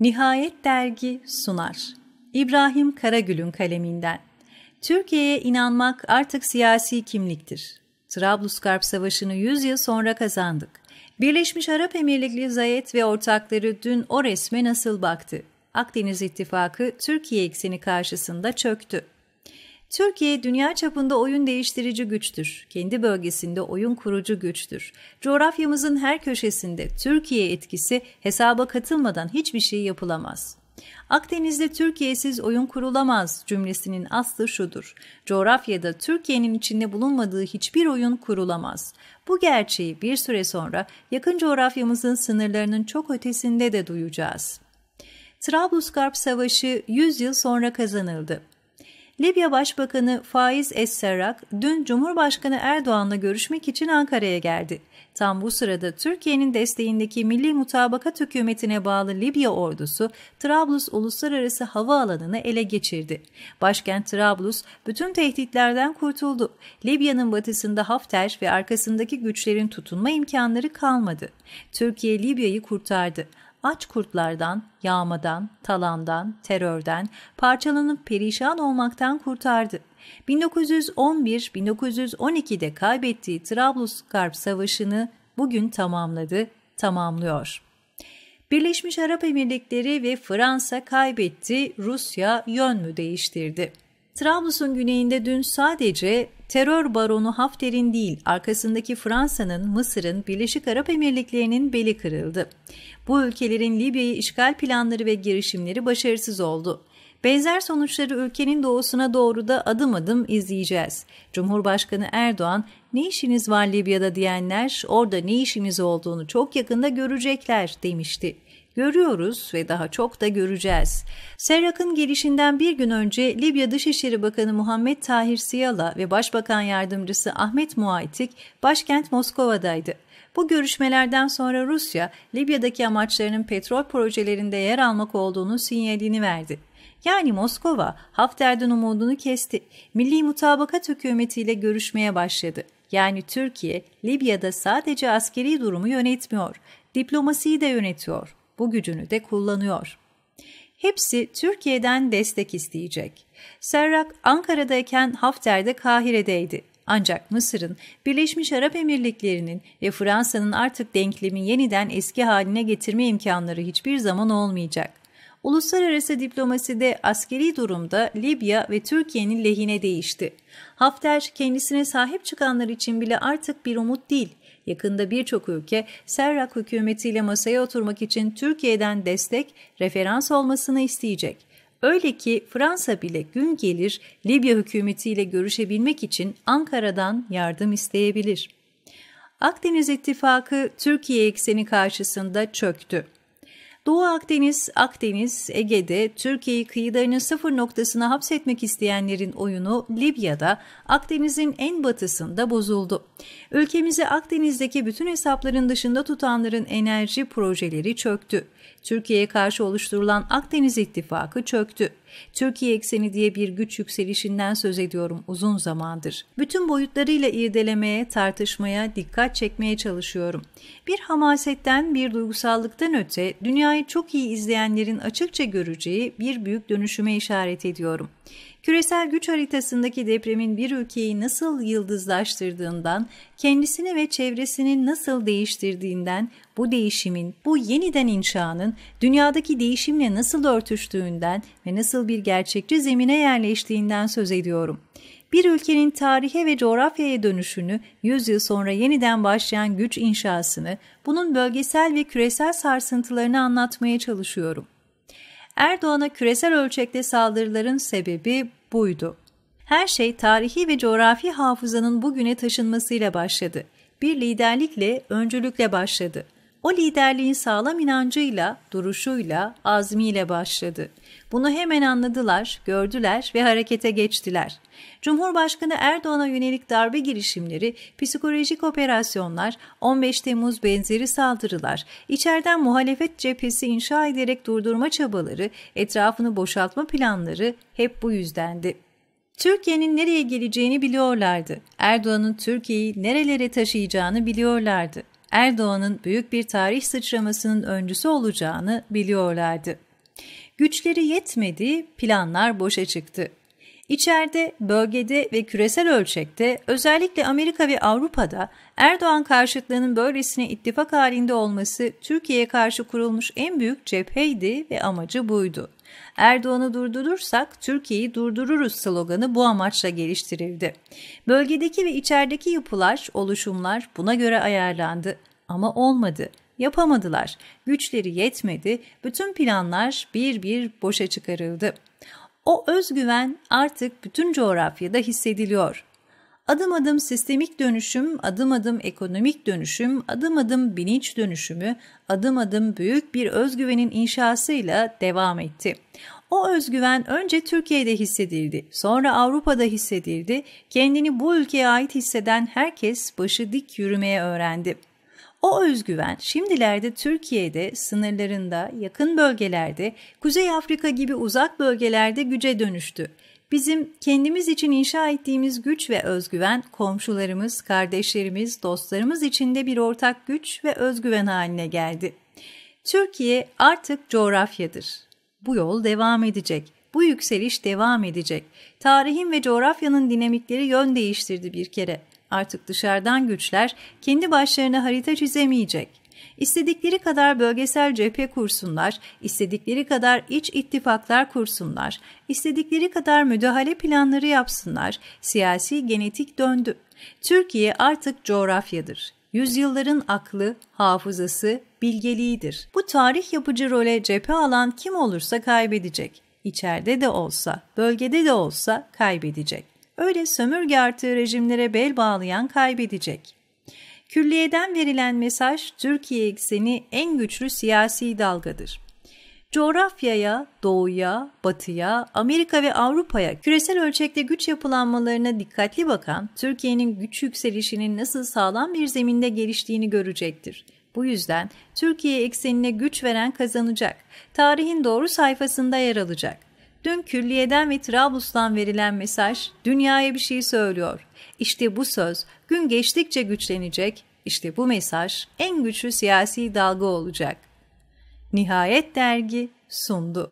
Nihayet Dergi sunar. İbrahim Karagül'ün kaleminden. Türkiye'ye inanmak artık siyasi kimliktir. Trablusgarp Savaşı'nı 100 yıl sonra kazandık. Birleşmiş Arap Emirlikleri Zayet ve ortakları dün o resme nasıl baktı? Akdeniz İttifakı Türkiye ekseni karşısında çöktü. Türkiye dünya çapında oyun değiştirici güçtür. Kendi bölgesinde oyun kurucu güçtür. Coğrafyamızın her köşesinde Türkiye etkisi hesaba katılmadan hiçbir şey yapılamaz. Akdeniz'de Türkiye'siz oyun kurulamaz cümlesinin aslı şudur. Coğrafyada Türkiye'nin içinde bulunmadığı hiçbir oyun kurulamaz. Bu gerçeği bir süre sonra yakın coğrafyamızın sınırlarının çok ötesinde de duyacağız. Trablusgarp Savaşı 100 yıl sonra kazanıldı. Libya Başbakanı Faiz Es-Serrak dün Cumhurbaşkanı Erdoğan'la görüşmek için Ankara'ya geldi. Tam bu sırada Türkiye'nin desteğindeki Milli Mutabakat Hükümeti'ne bağlı Libya ordusu Trablus uluslararası havaalanını ele geçirdi. Başkent Trablus bütün tehditlerden kurtuldu. Libya'nın batısında Hafter ve arkasındaki güçlerin tutunma imkanları kalmadı. Türkiye Libya'yı kurtardı aç kurtlardan, yağmadan, talandan, terörden, parçalanıp perişan olmaktan kurtardı. 1911-1912'de kaybettiği Trablusgarp Savaşı'nı bugün tamamladı, tamamlıyor. Birleşmiş Arap Emirlikleri ve Fransa kaybetti, Rusya yön mü değiştirdi? Trablus'un güneyinde dün sadece terör baronu Hafter'in değil arkasındaki Fransa'nın, Mısır'ın, Birleşik Arap Emirlikleri'nin beli kırıldı. Bu ülkelerin Libya'yı işgal planları ve girişimleri başarısız oldu. Benzer sonuçları ülkenin doğusuna doğru da adım adım izleyeceğiz. Cumhurbaşkanı Erdoğan, ne işiniz var Libya'da diyenler, orada ne işimiz olduğunu çok yakında görecekler demişti. Görüyoruz ve daha çok da göreceğiz. Serrak'ın gelişinden bir gün önce Libya Dışişleri Bakanı Muhammed Tahir Siyala ve Başbakan Yardımcısı Ahmet Muaytik başkent Moskova'daydı. Bu görüşmelerden sonra Rusya, Libya'daki amaçlarının petrol projelerinde yer almak olduğunu sinyalini verdi. Yani Moskova, Hafter'den umudunu kesti. Milli Mutabakat ile görüşmeye başladı. Yani Türkiye, Libya'da sadece askeri durumu yönetmiyor, diplomasiyi de yönetiyor bu gücünü de kullanıyor. Hepsi Türkiye'den destek isteyecek. Serrak Ankara'dayken Hafter Kahire'deydi. Ancak Mısır'ın, Birleşmiş Arap Emirlikleri'nin ve Fransa'nın artık denklemi yeniden eski haline getirme imkanları hiçbir zaman olmayacak. Uluslararası diplomaside askeri durumda Libya ve Türkiye'nin lehine değişti. Hafter kendisine sahip çıkanlar için bile artık bir umut değil, Yakında birçok ülke Serrak hükümetiyle masaya oturmak için Türkiye'den destek, referans olmasını isteyecek. Öyle ki Fransa bile gün gelir Libya hükümetiyle görüşebilmek için Ankara'dan yardım isteyebilir. Akdeniz İttifakı Türkiye ekseni karşısında çöktü. Doğu Akdeniz, Akdeniz, Ege'de Türkiye'yi kıyılarının sıfır noktasına hapsetmek isteyenlerin oyunu Libya'da Akdeniz'in en batısında bozuldu. Ülkemizi Akdeniz'deki bütün hesapların dışında tutanların enerji projeleri çöktü. Türkiye'ye karşı oluşturulan Akdeniz İttifakı çöktü. Türkiye ekseni diye bir güç yükselişinden söz ediyorum uzun zamandır. Bütün boyutlarıyla irdelemeye, tartışmaya, dikkat çekmeye çalışıyorum. Bir hamasetten, bir duygusallıktan öte dünyayı çok iyi izleyenlerin açıkça göreceği bir büyük dönüşüme işaret ediyorum. Küresel güç haritasındaki depremin bir ülkeyi nasıl yıldızlaştırdığından, kendisini ve çevresini nasıl değiştirdiğinden, bu değişimin, bu yeniden inşanın dünyadaki değişimle nasıl örtüştüğünden ve nasıl bir gerçekçi zemine yerleştiğinden söz ediyorum. Bir ülkenin tarihe ve coğrafyaya dönüşünü, 100 yıl sonra yeniden başlayan güç inşasını, bunun bölgesel ve küresel sarsıntılarını anlatmaya çalışıyorum.'' Erdoğan'a küresel ölçekte saldırıların sebebi buydu. Her şey tarihi ve coğrafi hafızanın bugüne taşınmasıyla başladı. Bir liderlikle, öncülükle başladı o liderliğin sağlam inancıyla, duruşuyla, azmiyle başladı. Bunu hemen anladılar, gördüler ve harekete geçtiler. Cumhurbaşkanı Erdoğan'a yönelik darbe girişimleri, psikolojik operasyonlar, 15 Temmuz benzeri saldırılar, içeriden muhalefet cephesi inşa ederek durdurma çabaları, etrafını boşaltma planları hep bu yüzdendi. Türkiye'nin nereye geleceğini biliyorlardı. Erdoğan'ın Türkiye'yi nerelere taşıyacağını biliyorlardı. Erdoğan'ın büyük bir tarih sıçramasının öncüsü olacağını biliyorlardı. Güçleri yetmedi, planlar boşa çıktı. İçeride, bölgede ve küresel ölçekte özellikle Amerika ve Avrupa'da Erdoğan karşıtlığının böylesine ittifak halinde olması Türkiye'ye karşı kurulmuş en büyük cepheydi ve amacı buydu. Erdoğan'ı durdurursak Türkiye'yi durdururuz sloganı bu amaçla geliştirildi. Bölgedeki ve içerideki yapılar, oluşumlar buna göre ayarlandı ama olmadı. Yapamadılar. Güçleri yetmedi. Bütün planlar bir bir boşa çıkarıldı. O özgüven artık bütün coğrafyada hissediliyor. Adım adım sistemik dönüşüm, adım adım ekonomik dönüşüm, adım adım bilinç dönüşümü, adım adım büyük bir özgüvenin inşasıyla devam etti. O özgüven önce Türkiye'de hissedildi, sonra Avrupa'da hissedildi. Kendini bu ülkeye ait hisseden herkes başı dik yürümeye öğrendi. O özgüven şimdilerde Türkiye'de, sınırlarında, yakın bölgelerde, Kuzey Afrika gibi uzak bölgelerde güce dönüştü. Bizim kendimiz için inşa ettiğimiz güç ve özgüven komşularımız, kardeşlerimiz, dostlarımız içinde bir ortak güç ve özgüven haline geldi. Türkiye artık coğrafyadır. Bu yol devam edecek. Bu yükseliş devam edecek. Tarihin ve coğrafyanın dinamikleri yön değiştirdi bir kere. Artık dışarıdan güçler kendi başlarına harita çizemeyecek. İstedikleri kadar bölgesel cephe kursunlar, istedikleri kadar iç ittifaklar kursunlar, istedikleri kadar müdahale planları yapsınlar, siyasi genetik döndü. Türkiye artık coğrafyadır. Yüzyılların aklı, hafızası, bilgeliğidir. Bu tarih yapıcı role cephe alan kim olursa kaybedecek. İçeride de olsa, bölgede de olsa kaybedecek. Öyle sömürge artı rejimlere bel bağlayan kaybedecek. Külliyeden verilen mesaj Türkiye ekseni en güçlü siyasi dalgadır. Coğrafyaya, doğuya, batıya, Amerika ve Avrupa'ya küresel ölçekte güç yapılanmalarına dikkatli bakan Türkiye'nin güç yükselişinin nasıl sağlam bir zeminde geliştiğini görecektir. Bu yüzden Türkiye eksenine güç veren kazanacak, tarihin doğru sayfasında yer alacak. Dün külliyeden ve Trablus'tan verilen mesaj dünyaya bir şey söylüyor. İşte bu söz gün geçtikçe güçlenecek, işte bu mesaj en güçlü siyasi dalga olacak. Nihayet dergi sundu.